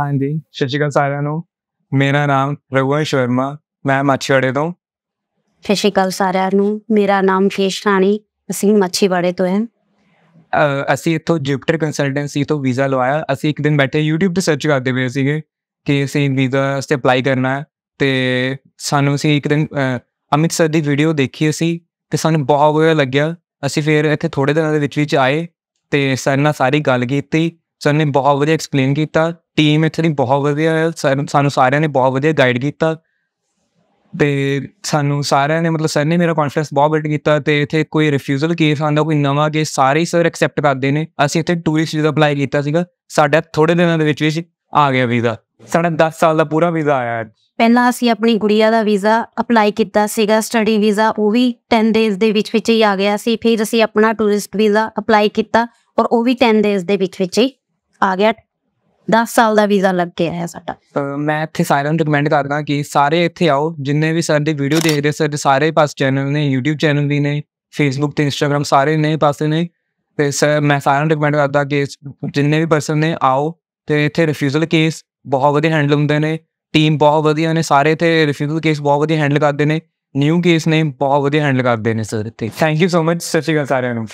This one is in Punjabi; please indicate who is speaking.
Speaker 1: ਹਾਂਜੀ ਸਤਿ ਸ਼੍ਰੀ ਅਕਾਲ ਸਾਰਿਆਂ ਨੂੰ ਮੇਰਾ ਨਾਮ ਰਘੁਵੰਸ਼ ਸ਼ਰਮਾ ਮੈਂ ਮੱਛੀਵਾੜੇ ਤੋਂ
Speaker 2: ਸਤਿ ਸ਼੍ਰੀ ਅਕਾਲ ਸਾਰਿਆਂ ਨੂੰ ਮੇਰਾ ਨਾਮ ਕੇਸ਼ ਰਾਣੀ ਅਸੀਂ ਮੱਛੀਵਾੜੇ ਤੋਂ ਹਾਂ
Speaker 1: ਅਸੀਂ ਇੱਥੋਂ ਜੁਪੀਟਰ ਕੰਸਲਟੈਂਸੀ ਤੋਂ ਵੀਜ਼ਾ ਲਵਾਇਆ ਅਸੀਂ ਇੱਕ ਦਿਨ ਬੈਠੇ YouTube ਤੇ ਸਰਚ ਕਰਦੇ ਪਏ ਸੀਗੇ ਕਿ ਅਸੀਂ ਵੀਜ਼ਾ ਵਾਸਤੇ ਅਪਲਾਈ ਕਰਨਾ ਹੈ ਤੇ ਸਾਨੂੰ ਸੀ ਇੱਕ ਦਿਨ ਅਮਿਤ ਸਰ ਦੀ ਵੀਡੀਓ ਦੇਖੀ ਅਸੀਂ ਤੇ ਸਾਨੂੰ ਬਹੁਤ ਵਧੀਆ ਲੱਗਿਆ ਅਸੀਂ ਫਿਰ ਇੱਥੇ ਥੋੜੇ ਦਿਨਾਂ ਦੇ ਵਿੱਚ ਵਿੱਚ ਆਏ ਤੇ ਸਰ ਨਾਲ ਸਾਰੀ ਗੱਲ ਕੀਤੀ ਸਰ ਨੇ ਬਹੁਤ ਵਧੀਆ ਐਕਸਪਲੇਨ ਕੀਤਾ ਟੀਮ ਇੱਥੇ ਦੀ ਬਹੁਤ ਵਧੀਆ ਹੈ ਸਾਨੂੰ ਸਾਰਿਆਂ ਨੇ ਬਹੁਤ ਵਧੀਆ ਗਾਈਡ ਕੀਤਾ ਤੇ ਸਾਨੂੰ ਸਾਰਿਆਂ ਨੇ ਮਤਲਬ ਸਰ ਨੇ ਮੇਰਾ ਕੌਨਫੀਡੈਂਸ ਬਹੁਤ ਬਿਲਡ ਕੀਤਾ ਤੇ ਇੱਥੇ ਕੋਈ ਰਿਫਿਊਜ਼ਲ ਕੇਸ ਆਂਦਾ ਕੋਈ ਨਵਾਂ ਕੇਸ ਸਾਰੇ ਸਰ ਐਕਸੈਪਟ ਕਰਦੇ ਨੇ ਅਸੀਂ ਇੱਥੇ ਟੂਰਿਸਟ ਵੀਜ਼ਾ ਅਪਲਾਈ ਕੀਤਾ ਸੀਗਾ ਸਾਡਾ ਥੋੜੇ ਦਿਨਾਂ ਦੇ ਵਿੱਚ ਵਿੱਚ ਆ ਗਿਆ ਵੀਜ਼ਾ ਸਾਡਾ 10 ਸਾਲ ਦਾ ਪੂਰਾ ਵੀਜ਼ਾ ਆਇਆ
Speaker 2: ਪਹਿਲਾਂ ਅਸੀਂ ਆਪਣੀ ਗੁੜੀਆ ਦਾ ਵੀਜ਼ਾ ਅਪਲਾਈ ਕੀਤਾ ਸੀਗਾ ਸਟੱਡੀ ਵੀਜ਼ਾ ਉਹ ਵੀ 10 ਡੇਜ਼ ਦੇ ਵਿੱਚ ਵਿੱਚ ਹੀ ਆ ਗਿਆ ਸੀ ਫਿਰ ਅਸੀਂ ਆਪਣਾ ਟੂਰਿਸਟ ਵੀਜ਼ਾ ਅਪਲਾਈ ਕੀਤਾ ਔਰ ਉਹ ਵੀ 10 ਡੇਜ਼ ਦੇ ਵਿੱਚ ਵਿੱਚ ਹੀ ਆ ਗਿਆ 10 ਸਾਲ ਦਾ ਵੀਜ਼ਾ ਲੱਗ ਕੇ ਆਇਆ ਸਾਡਾ
Speaker 1: ਮੈਂ ਇੱਥੇ ਸਾਰਿਆਂ ਨੂੰ ਰეკਮੈਂਡ ਕਰਦਾ ਕਿ ਸਾਰੇ ਇੱਥੇ ਆਓ ਜਿੰਨੇ ਵੀ ਸਰ ਦੀ ਵੀਡੀਓ ਰਹੇ ਸਰ ਸਾਰੇ ਪਾਸ ਚੈਨਲ ਨੇ YouTube ਚੈਨਲ ਵੀ ਨੇ Facebook ਤੇ Instagram ਸਾਰੇ ਨੇ ਪਾਸੇ ਨੇ ਤੇ ਸਰ ਮੈਂ ਸਾਰਿਆਂ ਨੂੰ ਰეკਮੈਂਡ ਕਰਦਾ ਕਿ ਜਿੰਨੇ ਵੀ ਪਰਸਨ ਨੇ ਆਓ ਤੇ ਇੱਥੇ ਰਿਫਿਊਜ਼ਲ ਕੇਸ ਬਹੁਤ ਵਧੀਆ ਹੈਂਡਲ ਹੁੰਦੇ ਨੇ ਟੀਮ ਬਹੁਤ ਵਧੀਆ ਨੇ ਸਾਰੇ ਇੱਥੇ ਰਿਫਿਊਜ਼ਲ ਕੇਸ ਬਹੁਤ ਵਧੀਆ ਹੈਂਡਲ ਕਰਦੇ ਨੇ ਨਿਊ ਕੇਸ ਨੇ ਬਹੁਤ ਵਧੀਆ ਹੈਂਡਲ ਕਰਦੇ ਨੇ ਸਰ ਇੱਥੇ ਥੈਂਕ ਯੂ ਸੋ ਮਚ ਸੱਚੀ ਗੱਲ ਸਾਰਿਆਂ ਨੂੰ